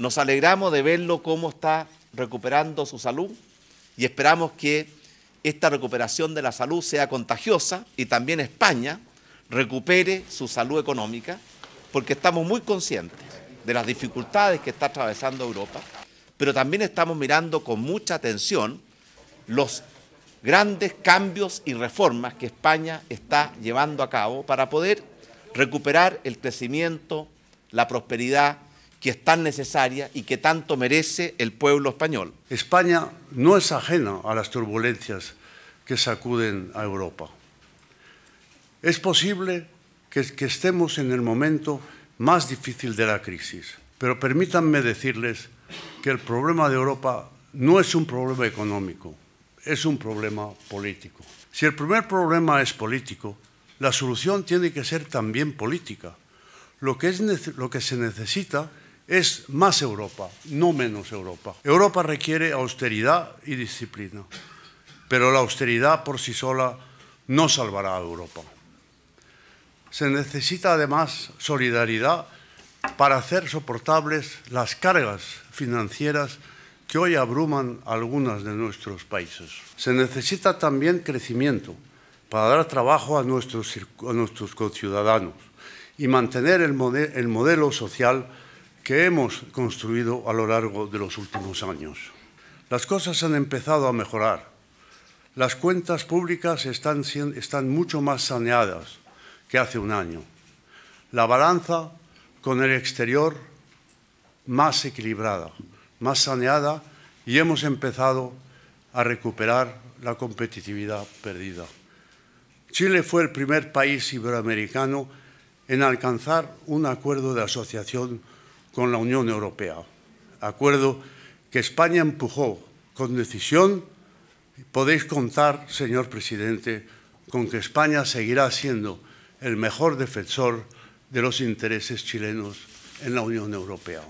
Nos alegramos de verlo cómo está recuperando su salud y esperamos que esta recuperación de la salud sea contagiosa y también España recupere su salud económica, porque estamos muy conscientes de las dificultades que está atravesando Europa, pero también estamos mirando con mucha atención los grandes cambios y reformas que España está llevando a cabo para poder recuperar el crecimiento, la prosperidad que es tan necesaria y que tanto merece el pueblo español. España no es ajena a las turbulencias que sacuden a Europa. Es posible que, estemos en el momento más difícil de la crisis, pero permítanme decirles que el problema de Europa no es un problema económico, es un problema político. Si el primer problema es político, la solución tiene que ser también política. Lo que, es, lo que se necesita es más Europa, no menos Europa. Europa requiere austeridad y disciplina, pero la austeridad por sí sola no salvará a Europa. Se necesita además solidaridad para hacer soportables las cargas financieras que hoy abruman algunos de nuestros países. Se necesita también crecimiento para dar trabajo a nuestros, conciudadanos y mantener el, el modelo social que hemos construido a lo largo de los últimos años. Las cosas han empezado a mejorar. Las cuentas públicas están, están mucho más saneadas que hace un año. La balanza con el exterior más equilibrada, más saneada y hemos empezado a recuperar la competitividad perdida. Chile fue el primer país iberoamericano en alcanzar un acuerdo de asociación con la Unión Europea. Acuerdo que España empujó con decisión. Podéis contar, señor presidente, con que España seguirá siendo el mejor defensor de los intereses chilenos en la Unión Europea.